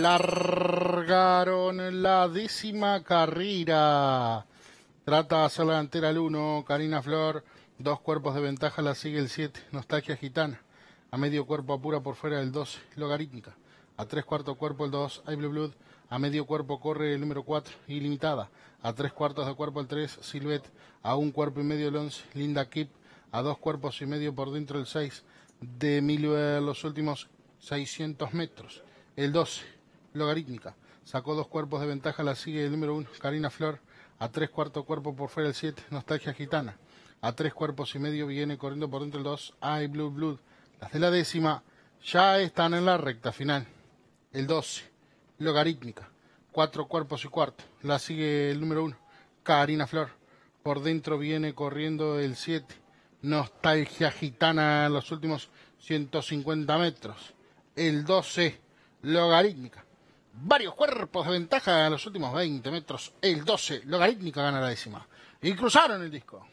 Largaron la décima carrera. Trata de hacer la delantera al 1. Karina Flor, dos cuerpos de ventaja, la sigue el 7. Nostalgia Gitana. A medio cuerpo apura por fuera el 2. Logarítmica. A tres cuartos cuerpo el 2. I Blue Blood. A medio cuerpo corre el número 4, Ilimitada. A tres cuartos de cuerpo el 3, Silhouette. A un cuerpo y medio el 11, Linda Kip. A dos cuerpos y medio por dentro el 6, de Emilio. Eh, los últimos 600 metros. El 12, logarítmica, sacó dos cuerpos de ventaja, la sigue el número 1, Karina Flor, a tres cuartos cuerpo por fuera el 7, Nostalgia Gitana. A tres cuerpos y medio viene corriendo por dentro el 2, I Blue Blood. Las de la décima ya están en la recta final. El 12, logarítmica, cuatro cuerpos y cuarto. La sigue el número 1, Karina Flor. Por dentro viene corriendo el 7, Nostalgia Gitana en los últimos 150 metros el 12 logarítmica. Varios cuerpos de ventaja en los últimos 20 metros. El 12 logarítmica gana la décima. Y cruzaron el disco.